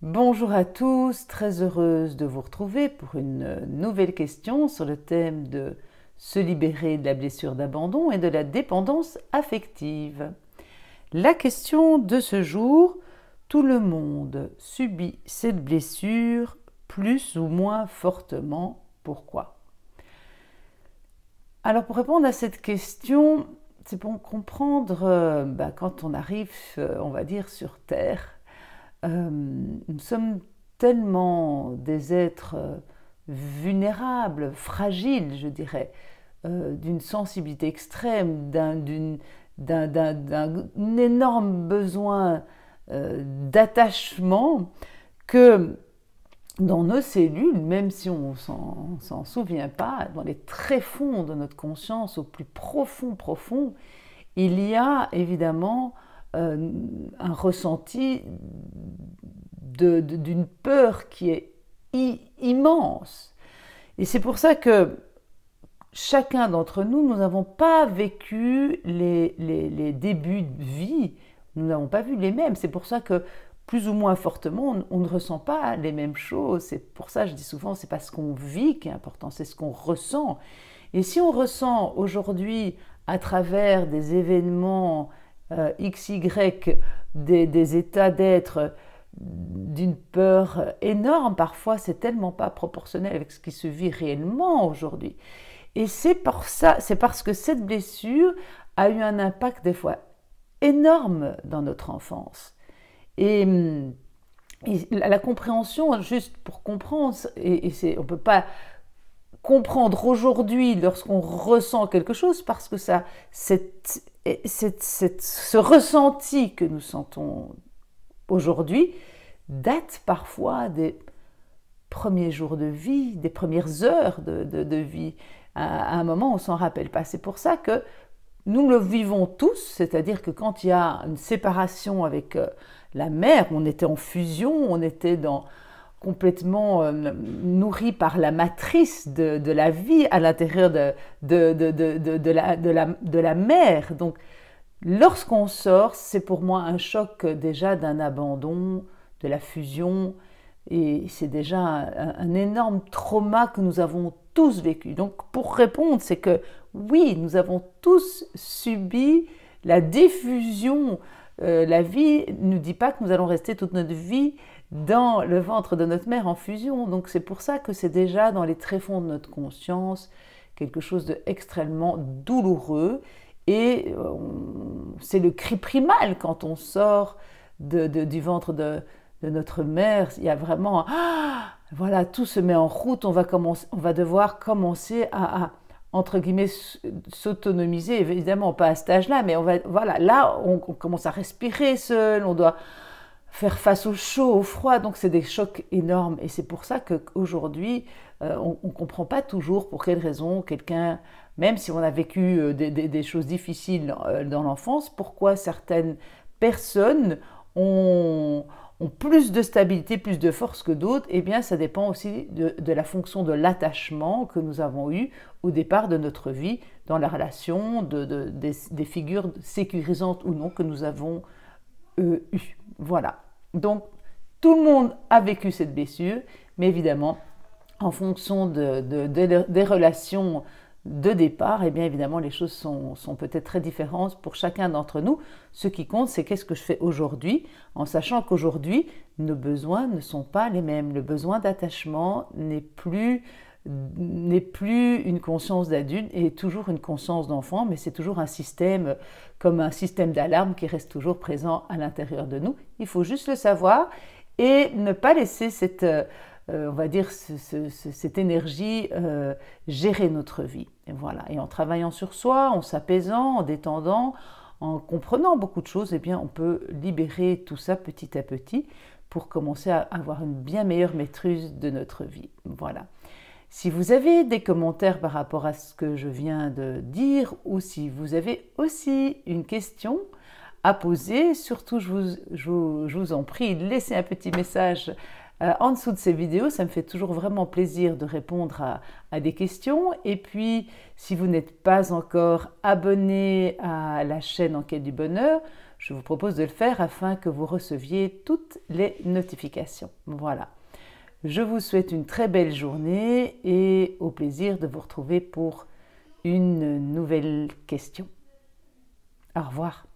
Bonjour à tous, très heureuse de vous retrouver pour une nouvelle question sur le thème de se libérer de la blessure d'abandon et de la dépendance affective. La question de ce jour, tout le monde subit cette blessure plus ou moins fortement, pourquoi Alors pour répondre à cette question, c'est pour comprendre, euh, bah, quand on arrive, euh, on va dire, sur Terre, euh, nous sommes tellement des êtres euh, vulnérables, fragiles, je dirais, euh, d'une sensibilité extrême, d'un énorme besoin d'attachement que dans nos cellules, même si on s'en souvient pas, dans les tréfonds de notre conscience, au plus profond, profond, il y a évidemment un ressenti d'une peur qui est immense. Et c'est pour ça que chacun d'entre nous, nous n'avons pas vécu les, débuts de vie, nous n'avons pas vu les mêmes. C'est pour ça que plus ou moins fortement, on, ne ressent pas les mêmes choses. C'est pour ça, je dis souvent, c'est pas ce qu'on vit qui est important, c'est ce qu'on ressent. Et si on ressent aujourd'hui, à travers des événements euh, XY, des états d'être d'une peur énorme. Parfois, c'est tellement pas proportionnel avec ce qui se vit réellement aujourd'hui. Et c'est pour ça, c'est parce que cette blessure a eu un impact des fois énorme dans notre enfance. Et, hum, la compréhension, juste pour comprendre, et, et on ne peut pas comprendre aujourd'hui lorsqu'on ressent quelque chose parce que ça, ce ressenti que nous sentons aujourd'hui datent parfois des premiers jours de vie, des premières heures de, de, vie. À, un moment, on s'en rappelle pas. C'est pour ça que nous le vivons tous, c'est-à-dire que quand il y a une séparation avec euh, la mère, on était en fusion, on était dans, complètement euh, nourri par la matrice de, de la vie à l'intérieur de, de, de, la, de, la, de la mère. Donc, Lorsqu'on sort, c'est pour moi un choc euh, déjà d'un abandon, de la fusion, et c'est déjà un, énorme trauma que nous avons tous vécu. Donc pour répondre, c'est que oui, nous avons tous subi la diffusion. Euh, la vie ne nous dit pas que nous allons rester toute notre vie dans le ventre de notre mère en fusion. Donc c'est pour ça que c'est déjà dans les tréfonds de notre conscience quelque chose d'extrêmement douloureux et euh, c'est le cri primal quand on sort du ventre de, notre mère. Il y a vraiment, ah, voilà, tout se met en route. On va, devoir commencer à, entre guillemets, s'autonomiser. Évidemment, pas à cet âge-là, mais on va, voilà, là, on commence à respirer seul. On doit faire face au chaud, au froid. Donc c'est des chocs énormes. Et c'est pour ça qu'aujourd'hui, euh, on ne comprend pas toujours pour quelle raison quelqu'un, même si on a vécu euh, des, choses difficiles euh, dans l'enfance, pourquoi certaines personnes ont, plus de stabilité, plus de force que d'autres. et eh bien, ça dépend aussi de, la fonction de l'attachement que nous avons eu au départ de notre vie, dans la relation, de, des, des, figures sécurisantes ou non que nous avons eues. Voilà. Donc, tout le monde a vécu cette blessure, mais évidemment, en fonction des relations de départ, et eh bien évidemment, les choses sont peut-être très différentes pour chacun d'entre nous. Ce qui compte, c'est qu'est-ce que je fais aujourd'hui, en sachant qu'aujourd'hui, nos besoins ne sont pas les mêmes. Le besoin d'attachement n'est plus n'est plus une conscience d'adulte et toujours une conscience d'enfant, mais c'est toujours un système comme un système d'alarme qui reste toujours présent à l'intérieur de nous. Il faut juste le savoir et ne pas laisser cette, euh, on va dire, cette énergie euh, gérer notre vie. Et voilà. Et en travaillant sur soi, en s'apaisant, en détendant, en comprenant beaucoup de choses, eh bien, on peut libérer tout ça petit à petit pour commencer à avoir une bien meilleure maîtrise de notre vie. Voilà. Si vous avez des commentaires par rapport à ce que je viens de dire ou si vous avez aussi une question à poser, surtout je vous, en prie, laissez un petit message euh, en dessous de ces vidéos, ça me fait toujours vraiment plaisir de répondre à des questions. Et puis, si vous n'êtes pas encore abonné à la chaîne Enquête du Bonheur, je vous propose de le faire afin que vous receviez toutes les notifications. Voilà. Je vous souhaite une très belle journée et au plaisir de vous retrouver pour une nouvelle question. Au revoir.